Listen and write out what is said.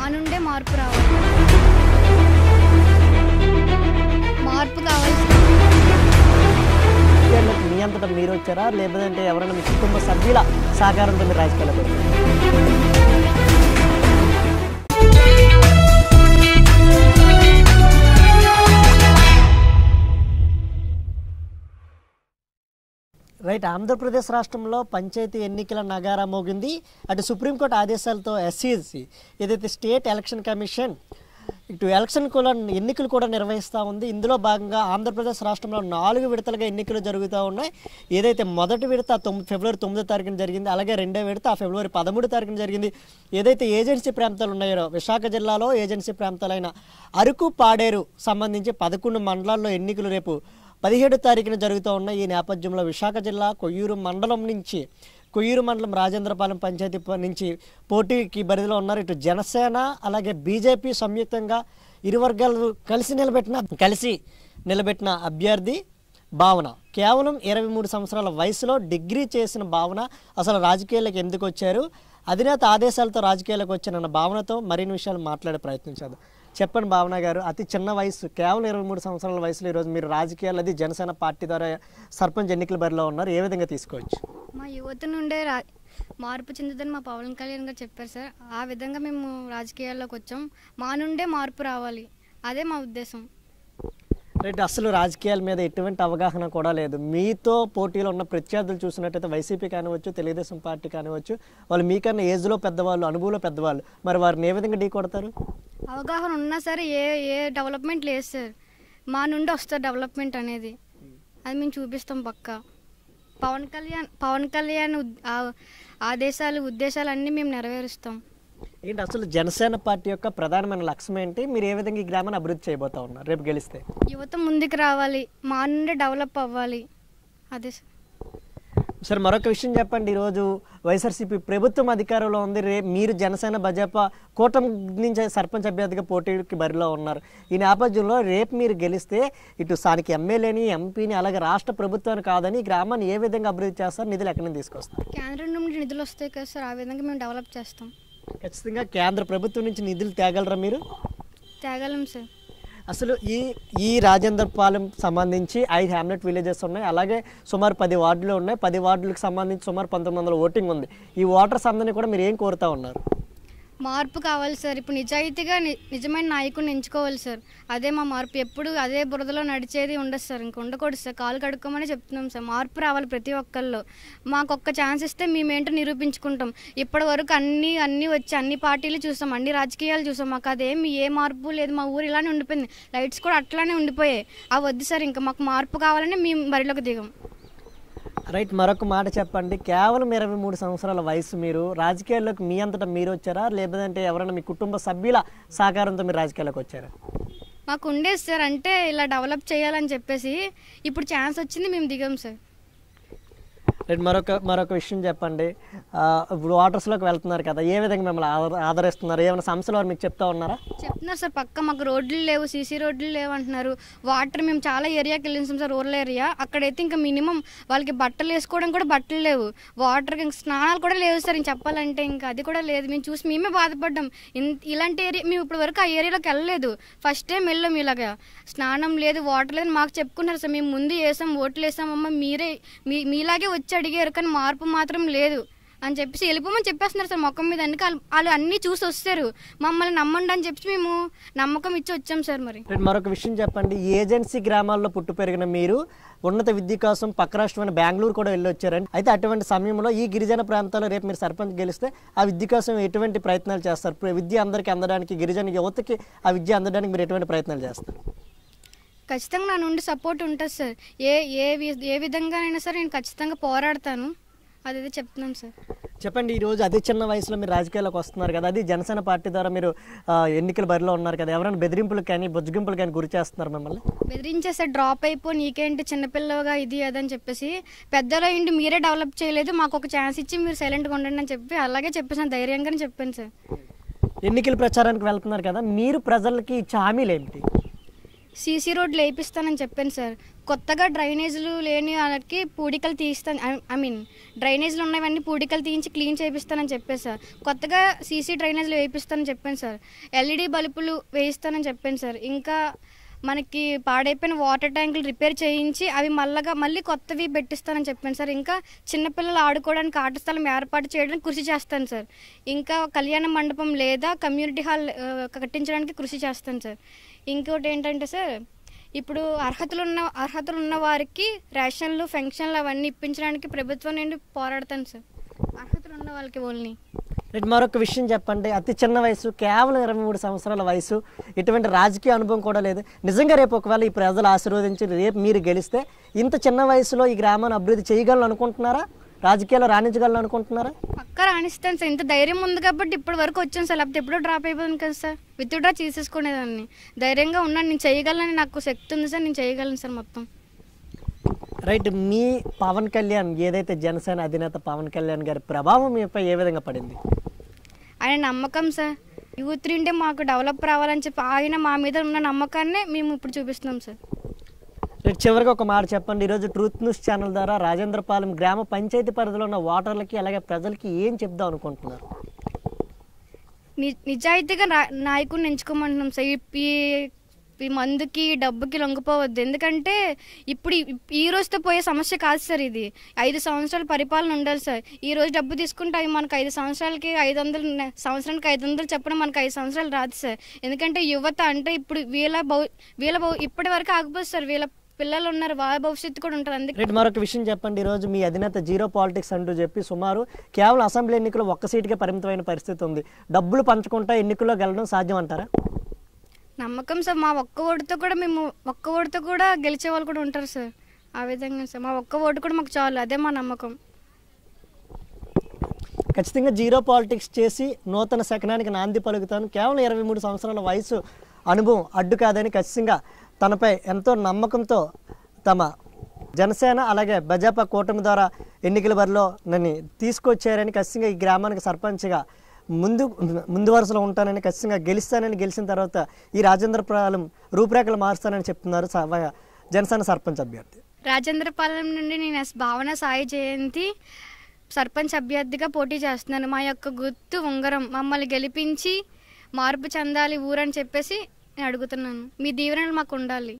మా నుండే మార్పు రావాలి మార్పు కావాలి మీ అంతటా మీరు వచ్చారా లేదంటే ఎవరైనా మీ కుటుంబ సభ్యుల సహకారంతో మీరు రాజకీయాలకు రైట్ ఆంధ్రప్రదేశ్ రాష్ట్రంలో పంచాయతీ ఎన్నికల నగారా మోగింది అటు సుప్రీంకోర్టు ఆదేశాలతో ఎస్సీఎస్సీ ఏదైతే స్టేట్ ఎలక్షన్ కమిషన్ ఇటు ఎలక్షన్ కూడా ఎన్నికలు కూడా నిర్వహిస్తూ ఉంది ఇందులో భాగంగా ఆంధ్రప్రదేశ్ రాష్ట్రంలో నాలుగు విడతలుగా ఎన్నికలు జరుగుతూ ఉన్నాయి ఏదైతే మొదటి విడత ఫిబ్రవరి తొమ్మిదో తారీఖున జరిగింది అలాగే రెండో విడత ఫిబ్రవరి పదమూడు తారీఖున జరిగింది ఏదైతే ఏజెన్సీ ప్రాంతాలు ఉన్నాయో విశాఖ జిల్లాలో ఏజెన్సీ ప్రాంతాలైన అరకు పాడేరు సంబంధించి పదకొండు మండలాల్లో ఎన్నికలు రేపు పదిహేడు తారీఖున జరుగుతూ ఉన్న ఈ నేపథ్యంలో విశాఖ జిల్లా కొయ్యూరు మండలం నుంచి కొయ్యూరు మండలం రాజేంద్రపాలెం పంచాయతీ నుంచి పోటీకి బరిధిలో ఉన్నారు ఇటు జనసేన అలాగే బీజేపీ సంయుక్తంగా ఇరు వర్గాలు కలిసి నిలబెట్టిన కలిసి నిలబెట్టిన అభ్యర్థి భావన కేవలం ఇరవై మూడు సంవత్సరాల వయసులో డిగ్రీ చేసిన భావన అసలు రాజకీయాలకు ఎందుకు వచ్చారు అధినేత ఆదేశాలతో రాజకీయాలకు వచ్చిన భావనతో మరిన్ని విషయాలు మాట్లాడే ప్రయత్నించారు చెప్పండి భావన గారు అతి చిన్న వయసు కేవలం ఇరవై మూడు సంవత్సరాల వయసులో ఈరోజు మీరు రాజకీయాలు అది జనసేన పార్టీ ద్వారా సర్పంచ్ ఎన్నికల బరిలో ఉన్నారు ఏ విధంగా తీసుకోవచ్చు మా యువత నుండే రా మార్పు చెందుదని మా పవన్ కళ్యాణ్ గారు చెప్పారు సార్ ఆ విధంగా మేము రాజకీయాల్లోకి వచ్చాం మా నుండే మార్పు రావాలి అదే మా ఉద్దేశం రైట్ అసలు రాజకీయాల మీద ఎటువంటి అవగాహన కూడా లేదు మీతో పోటీలో ఉన్న ప్రత్యర్థులు చూసినట్టయితే వైసీపీ కానివచ్చు తెలుగుదేశం పార్టీ కానివచ్చు వాళ్ళు మీకన్నా ఏజ్లో పెద్దవాళ్ళు అనుభవంలో పెద్దవాళ్ళు మరి వారిని ఏ విధంగా ఢీ కొడతారు అవగాహన ఉన్నా సరే ఏ ఏ డెవలప్మెంట్ లేదు సార్ మా నుండి వస్తారు డెవలప్మెంట్ అనేది అది మేము చూపిస్తాం పక్క పవన్ కళ్యాణ్ పవన్ కళ్యాణ్ ఆదేశాలు ఉద్దేశాలు అన్నీ మేము నెరవేరుస్తాం ఏంటి అసలు జనసేన పార్టీ యొక్క ప్రధానమైన లక్ష్యం ఏంటి మీరు ఏ విధంగా ఈ గ్రామాన్ని అభివృద్ధి చేయబోతా ఉన్నారు రేపు గెలిస్తే యువత ముందుకు రావాలి మా నుండి డెవలప్ అవ్వాలి అదే సార్ మరొక విషయం చెప్పండి ఈరోజు వైఎస్ఆర్సీపీ ప్రభుత్వం అధికారంలో ఉంది రే మీరు జనసేన భాజపా కూటమి నుంచి సర్పంచ్ అభ్యర్థిగా పోటీకి బరిలో ఉన్నారు ఈ నేపథ్యంలో రేపు మీరు గెలిస్తే ఇటు స్థానిక ఎమ్మెల్యేని ఎంపీని అలాగే రాష్ట్ర ప్రభుత్వాన్ని కాదని గ్రామాన్ని ఏ విధంగా అభివృద్ధి చేస్తారు నిధులు ఎక్కడి నుంచి తీసుకొస్తారు కేంద్రం నుండి నిధులు వస్తాయి కదా సార్ ఆ విధంగా మేము డెవలప్ చేస్తాం ఖచ్చితంగా కేంద్ర ప్రభుత్వం నుంచి నిధులు తేగలరా మీరు తేగలం సార్ అసలు ఈ ఈ రాజేంద్ర పాలెం సంబంధించి ఐదు హ్యామ్లెట్ విలేజెస్ ఉన్నాయి అలాగే సుమారు పది వార్డులు ఉన్నాయి పది వార్డులకు సంబంధించి సుమారు పంతొమ్మిది వందల ఓటింగ్ ఉంది ఈ ఓటర్స్ అందరినీ కూడా మీరు ఏం కోరుతా ఉన్నారు మార్పు కావాలి సార్ ఇప్పుడు నిజాయితీగా నిజమైన నాయకుడిని ఎంచుకోవాలి సార్ అదే మా మార్పు ఎప్పుడు అదే బురదలో నడిచేది ఉండదు సార్ ఇంక ఉండకూడదు సార్ కాలు కడుక్కోమని చెప్తున్నాం సార్ మార్పు రావాలి ప్రతి ఒక్కళ్ళు మాకు ఒక్క ఛాన్స్ ఇస్తే మేమేంటో నిరూపించుకుంటాం ఇప్పటి వరకు అన్నీ అన్నీ వచ్చి అన్ని పార్టీలు చూసాం అన్ని రాజకీయాలు చూసాం మాకు అదేమి ఏ మార్పు లేదు మా ఊరు ఇలానే ఉండిపోయింది లైట్స్ కూడా అట్లానే ఉండిపోయాయి అవి వద్దు సార్ ఇంకా మాకు మార్పు కావాలని మేము బరిలోకి దిగాం రైట్ మరొక మాట చెప్పండి కేవలం ఇరవై మూడు సంవత్సరాల వయసు మీరు రాజకీయాల్లోకి మీ అంతటా మీరు వచ్చారా లేదంటే ఎవరైనా మీ కుటుంబ సభ్యుల సహకారంతో మీరు రాజకీయాల్లోకి వచ్చారా మాకు ఉండేది సార్ అంటే ఇలా డెవలప్ చేయాలని చెప్పేసి ఇప్పుడు ఛాన్స్ వచ్చింది మేము దిగాం సార్ రైట్ మరొక మరొక విషయం చెప్పండి ఇప్పుడు వాటర్స్లోకి వెళ్తున్నారు కదా ఏ విధంగా మిమ్మల్ని ఆదరిస్తున్నారు ఏమైనా సమస్యలు వారు మీకు చెప్తా ఉన్నారా చెప్తున్నారు సార్ పక్క మాకు రోడ్లు లేవు సీసీ రోడ్లు లేవు అంటున్నారు వాటర్ మేము చాలా ఏరియాకి వెళ్ళినాం సార్ రూరల్ ఏరియా అక్కడైతే ఇంకా మినిమం వాళ్ళకి బట్టలు వేసుకోవడం కూడా బట్టలు లేవు వాటర్ ఇంకా స్నానాలు కూడా లేవు సార్ చెప్పాలంటే ఇంకా అది కూడా లేదు మేము చూసి మేమే బాధపడ్డాం ఇలాంటి ఏరియా మేము ఇప్పటి వరకు ఆ ఏరియాలోకి వెళ్ళలేదు ఫస్ట్ టైం వెళ్ళాం ఇలాగా స్నానం లేదు వాటర్ లేదు మాకు చెప్పుకున్నారు సార్ మేము ముందు వేసాం ఓట్లు వేసాం అమ్మ మీరే మీ మీలాగే వచ్చి అడిగారు కానీ మార్పు మాత్రం లేదు అని చెప్పేసి వెళ్ళిపోమని చెప్పేస్తున్నారు సార్ మొక్కం మీద అందుకే వాళ్ళు అన్ని చూసి వస్తారు మమ్మల్ని నమ్మండి అని చెప్పి మేము నమ్మకం ఇచ్చి వచ్చాం సార్ మరి మరొక విషయం చెప్పండి ఏజెన్సీ గ్రామాల్లో పుట్టు పెరిగిన మీరు ఉన్నత విద్య కోసం పక్క రాష్ట్రమైన బెంగళూరు కూడా వెళ్ళి వచ్చారండి అయితే అటువంటి సమయంలో ఈ గిరిజన ప్రాంతాల్లో రేపు మీరు సర్పంచ్ గెలిస్తే ఆ విద్య కోసం ఎటువంటి ప్రయత్నాలు చేస్తారు విద్య అందరికీ అందడానికి గిరిజన యువతకి ఆ విద్య అందడానికి మీరు ఎటువంటి ప్రయత్నాలు చేస్తారు ఖచ్చితంగా నా నుండి సపోర్ట్ ఉంటుంది సార్ ఏ ఏ ఏ విధంగానైనా సరే నేను ఖచ్చితంగా పోరాడతాను అదే చెప్తున్నాను సార్ చెప్పండి ఈరోజు అది చిన్న వయసులో మీరు రాజకీయాలకు వస్తున్నారు కదా అది జనసేన పార్టీ ద్వారా మీరు ఎన్నికల బరిలో ఉన్నారు కదా ఎవరైనా బెదిరింపులు కానీ బుజ్జగింపులు కానీ గురి చేస్తున్నారు మిమ్మల్ని బెదిరించేస్తే డ్రాప్ అయిపో నీకేంటి చిన్నపిల్లగా ఇది అదని చెప్పేసి పెద్దలో ఇంటి మీరే డెవలప్ చేయలేదు మాకు ఒక ఛాన్స్ ఇచ్చి మీరు సైలెంట్గా ఉండండి అని చెప్పి అలాగే చెప్పేసాను ధైర్యంగానే చెప్పాను సార్ ఎన్నికల ప్రచారానికి వెళ్తున్నారు కదా మీరు ప్రజలకి ఇచ్చే హామీలు ఏమిటి సీసీ రోడ్లు వేయిస్తానని చెప్పాను సార్ కొత్తగా డ్రైనేజీలు లేని వాళ్ళకి పూడికలు తీస్తాను ఐ మీన్ డ్రైనేజీలు ఉన్నవన్నీ పూడికలు తీయించి క్లీన్ చేపిస్తానని చెప్పాను సార్ కొత్తగా సీసీ డ్రైనేజీలు వేయిస్తానని చెప్పాను సార్ ఎల్ఈడి బల్బులు వేయిస్తానని చెప్పాను సార్ ఇంకా మనకి పాడైపోయిన వాటర్ ట్యాంకులు రిపేర్ చేయించి అవి మళ్ళగా మళ్ళీ కొత్తవి పెట్టిస్తానని చెప్పాను సార్ ఇంకా చిన్నపిల్లలు ఆడుకోవడానికి ఆట స్థలం ఏర్పాటు చేయడానికి కృషి చేస్తాను సార్ ఇంకా కళ్యాణ మండపం లేదా కమ్యూనిటీ హాల్ కట్టించడానికి కృషి చేస్తాను సార్ ఇంకోటి ఏంటంటే సార్ ఇప్పుడు అర్హతలు ఉన్న అర్హతలు ఉన్న వారికి రేషన్లు ఫెన్షన్లు అవన్నీ ఇప్పించడానికి ప్రభుత్వం నుండి పోరాడతాను సార్ అర్హతలు ఉన్న వాళ్ళకి ఓల్ని మరొక విషయం చెప్పండి అతి చిన్న వయసు కేవలం ఇరవై మూడు సంవత్సరాల వయసు ఇటువంటి రాజకీయ అనుభవం కూడా లేదు నిజంగా రేపు ఒకవేళ ఈ ప్రజలు ఆశీర్వదించి రేపు మీరు గెలిస్తే ఇంత చిన్న వయసులో ఈ గ్రామాన్ని అభివృద్ధి చేయగలను అనుకుంటున్నారా రాజకీయాలు రాణించగలను అనుకుంటున్నారా పక్క రాణిస్తాను సార్ ఇంత ధైర్యం ఉంది కాబట్టి ఇప్పటి వరకు వచ్చాను సార్ లేకపోతే ఎప్పుడో డ్రాప్ అయిపోతుంది కదా సార్ విత్ డ్రా చేసేసుకునేదాన్ని ధైర్యంగా ఉన్నాను నేను చేయగలను నాకు శక్తి ఉంది సార్ నేను చేయగలను సార్ మొత్తం రైట్ మీ పవన్ కళ్యాణ్ ఏదైతే జనసేన అధినేత పవన్ కళ్యాణ్ గారి ప్రభావం మీపై ఏ విధంగా పడింది ఆయన నమ్మకం సార్ యూత్ ఉంటే మాకు డెవలప్ రావాలని చెప్పి ఆయన మా మీద ఉన్న నమ్మకాన్ని మేము ఇప్పుడు చూపిస్తున్నాం సార్ చివరిగా ఒక మాట చెప్పండి ఈరోజు ట్రూత్ న్యూస్ ఛానల్ ద్వారా రాజేంద్రపాలెం గ్రామ పంచాయతీ పరిధిలో ఉన్న ఓటర్లకి అలాగే ప్రజలకి ఏం చెప్దాం అనుకుంటున్నారు నిజాయితీగా నాయకుడిని ఎంచుకోమంటున్నాం సార్ ఈ ఈ మందుకి డబ్బుకి లొంగిపోవద్దు ఎందుకంటే ఇప్పుడు ఈ రోజుతో పోయే సమస్య కాదు సార్ ఇది ఐదు సంవత్సరాల పరిపాలన ఉండాలి సార్ ఈ రోజు డబ్బు తీసుకుంటే అవి మనకు ఐదు సంవత్సరాలకి ఐదు వందలు సంవత్సరానికి ఐదు వందలు చెప్పడం మనకు ఐదు సంవత్సరాలు రాదు సార్ ఎందుకంటే యువత అంటే ఇప్పుడు వీళ్ళ బౌ వీళ్ళ బౌ ఇప్పటి వరకు ఆగిపోతుంది సార్ వీళ్ళ పిల్లలు ఉన్నారు వాళ్ళ భవిష్యత్తు కూడా ఉంటారు అందుకే మరొక విషయం చెప్పండి ఈరోజు మీ అధినేత జీరో పాలిటిక్స్ అంటూ చెప్పి సుమారు కేవలం అసెంబ్లీ ఎన్నికలు ఒక్క సీటుకే పరిమితమైన పరిస్థితి ఉంది డబ్బులు పంచుకుంటా ఎన్నికల్లో గెలడం సాధ్యం అంటారా నమ్మకం సార్ మా ఒక్క ఓటుతో కూడా మేము ఒక్క ఓటుతో కూడా గెలిచే వాళ్ళు కూడా ఉంటారు సార్ ఆ విధంగా సార్ మా ఒక్క ఓటు కూడా మాకు చాలు అదే మా నమ్మకం ఖచ్చితంగా జీరో పాలిటిక్స్ చేసి నూతన శకనానికి నాంది పలుకుతాను కేవలం ఇరవై మూడు సంవత్సరాల వయసు అనుభవం అడ్డు కాదని ఖచ్చితంగా తనపై ఎంతో నమ్మకంతో తమ జనసేన అలాగే బజాపా కూటమి ద్వారా ఎన్నికల బరిలో నన్ను తీసుకొచ్చారని ఖచ్చితంగా ఈ గ్రామానికి సర్పంచ్గా ముందు ముందు వరుసలో ఉంటానని ఖచ్చితంగా గెలుస్తానని గెలిచిన తర్వాత ఈ రాజేంద్రపాలెం రూపురేఖలు మారుస్తానని చెప్తున్నారు జనసేన సర్పంచ్ అభ్యర్థి రాజేంద్రపాలెం నుండి నేను ఎస్ భావన సాయి జయంతి సర్పంచ్ అభ్యర్థిగా పోటీ చేస్తున్నాను మా యొక్క గుర్తు ఉంగరం మమ్మల్ని గెలిపించి మార్పు చెందాలి ఊరని చెప్పేసి అడుగుతున్నాను మీ దీవెనలు మాకు ఉండాలి